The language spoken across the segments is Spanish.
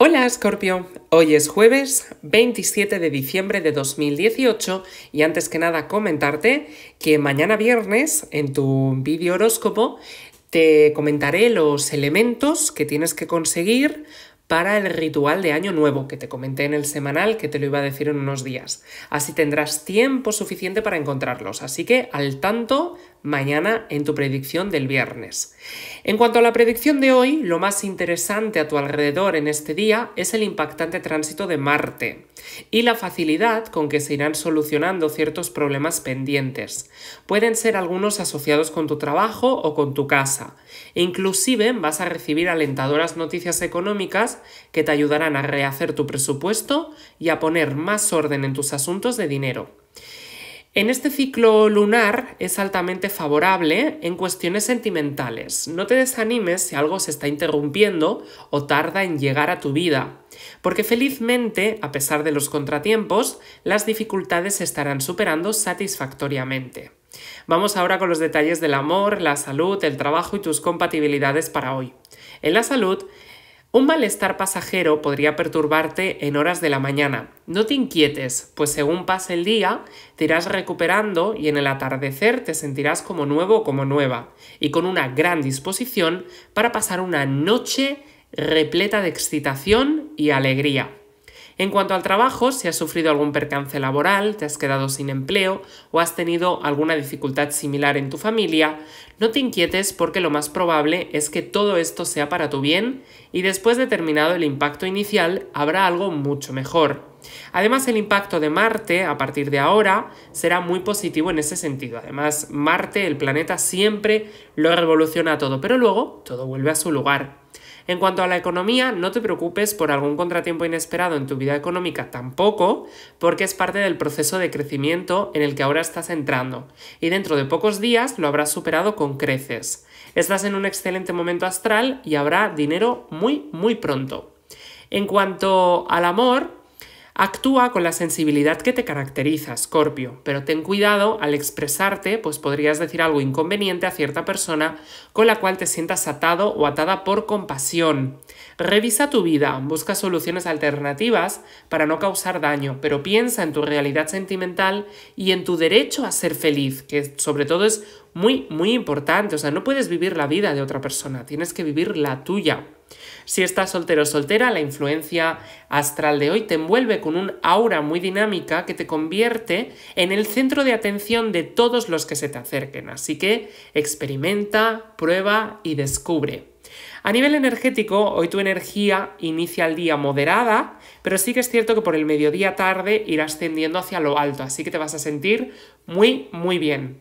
Hola Scorpio, hoy es jueves 27 de diciembre de 2018 y antes que nada comentarte que mañana viernes en tu vídeo horóscopo te comentaré los elementos que tienes que conseguir para el ritual de Año Nuevo que te comenté en el semanal, que te lo iba a decir en unos días. Así tendrás tiempo suficiente para encontrarlos, así que al tanto mañana en tu predicción del viernes. En cuanto a la predicción de hoy, lo más interesante a tu alrededor en este día es el impactante tránsito de Marte y la facilidad con que se irán solucionando ciertos problemas pendientes. Pueden ser algunos asociados con tu trabajo o con tu casa. inclusive vas a recibir alentadoras noticias económicas que te ayudarán a rehacer tu presupuesto y a poner más orden en tus asuntos de dinero. En este ciclo lunar es altamente favorable en cuestiones sentimentales. No te desanimes si algo se está interrumpiendo o tarda en llegar a tu vida, porque felizmente, a pesar de los contratiempos, las dificultades se estarán superando satisfactoriamente. Vamos ahora con los detalles del amor, la salud, el trabajo y tus compatibilidades para hoy. En la salud, un malestar pasajero podría perturbarte en horas de la mañana. No te inquietes, pues según pase el día, te irás recuperando y en el atardecer te sentirás como nuevo o como nueva, y con una gran disposición para pasar una noche repleta de excitación y alegría. En cuanto al trabajo, si has sufrido algún percance laboral, te has quedado sin empleo o has tenido alguna dificultad similar en tu familia, no te inquietes porque lo más probable es que todo esto sea para tu bien y después de terminado el impacto inicial habrá algo mucho mejor. Además, el impacto de Marte a partir de ahora será muy positivo en ese sentido. Además, Marte, el planeta, siempre lo revoluciona todo, pero luego todo vuelve a su lugar. En cuanto a la economía, no te preocupes por algún contratiempo inesperado en tu vida económica tampoco, porque es parte del proceso de crecimiento en el que ahora estás entrando, y dentro de pocos días lo habrás superado con creces. Estás en un excelente momento astral y habrá dinero muy, muy pronto. En cuanto al amor, Actúa con la sensibilidad que te caracteriza, Scorpio, pero ten cuidado al expresarte, pues podrías decir algo inconveniente a cierta persona con la cual te sientas atado o atada por compasión. Revisa tu vida, busca soluciones alternativas para no causar daño, pero piensa en tu realidad sentimental y en tu derecho a ser feliz, que sobre todo es muy, muy importante. O sea, no puedes vivir la vida de otra persona, tienes que vivir la tuya. Si estás soltero o soltera, la influencia astral de hoy te envuelve con un aura muy dinámica que te convierte en el centro de atención de todos los que se te acerquen. Así que experimenta, prueba y descubre. A nivel energético, hoy tu energía inicia el día moderada, pero sí que es cierto que por el mediodía tarde irás ascendiendo hacia lo alto, así que te vas a sentir muy, muy bien.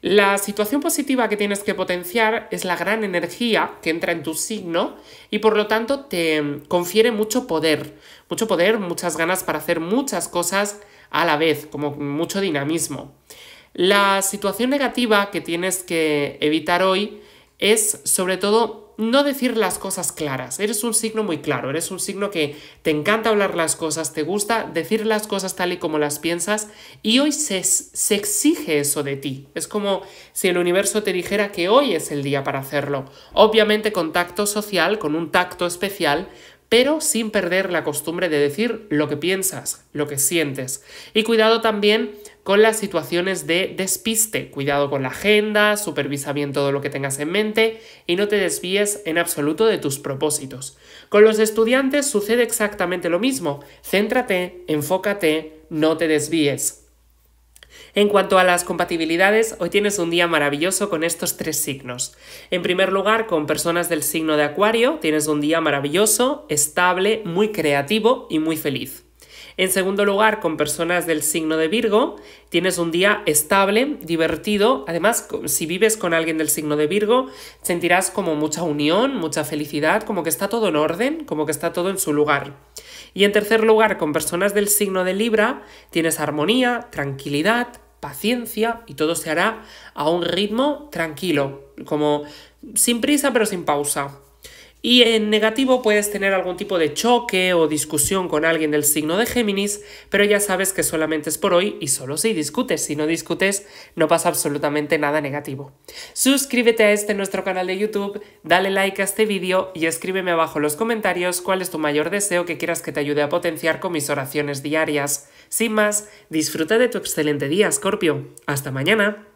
La situación positiva que tienes que potenciar es la gran energía que entra en tu signo y por lo tanto te confiere mucho poder, mucho poder, muchas ganas para hacer muchas cosas a la vez, como mucho dinamismo. La situación negativa que tienes que evitar hoy es sobre todo no decir las cosas claras. Eres un signo muy claro, eres un signo que te encanta hablar las cosas, te gusta decir las cosas tal y como las piensas y hoy se, exige eso de ti. Es como si el universo te dijera que hoy es el día para hacerlo. Obviamente con tacto social, con un tacto especial, pero sin perder la costumbre de decir lo que piensas, lo que sientes. Y cuidado también con las situaciones de despiste. Cuidado con la agenda, supervisa bien todo lo que tengas en mente y no te desvíes en absoluto de tus propósitos. Con los estudiantes sucede exactamente lo mismo. Céntrate, enfócate, no te desvíes. En cuanto a las compatibilidades, hoy tienes un día maravilloso con estos tres signos. En primer lugar, con personas del signo de Acuario, tienes un día maravilloso, estable, muy creativo y muy feliz. En segundo lugar, con personas del signo de Virgo, tienes un día estable, divertido. Además, si vives con alguien del signo de Virgo, sentirás como mucha unión, mucha felicidad, como que está todo en orden, como que está todo en su lugar. Y en tercer lugar, con personas del signo de Libra, tienes armonía, tranquilidad, paciencia y todo se hará a un ritmo tranquilo, como sin prisa pero sin pausa. Y en negativo puedes tener algún tipo de choque o discusión con alguien del signo de Géminis, pero ya sabes que solamente es por hoy y solo si discutes. Si no discutes, no pasa absolutamente nada negativo. Suscríbete a este nuestro canal de YouTube, dale like a este vídeo y escríbeme abajo en los comentarios cuál es tu mayor deseo que quieras que te ayude a potenciar con mis oraciones diarias. Sin más, disfruta de tu excelente día, Scorpio. Hasta mañana.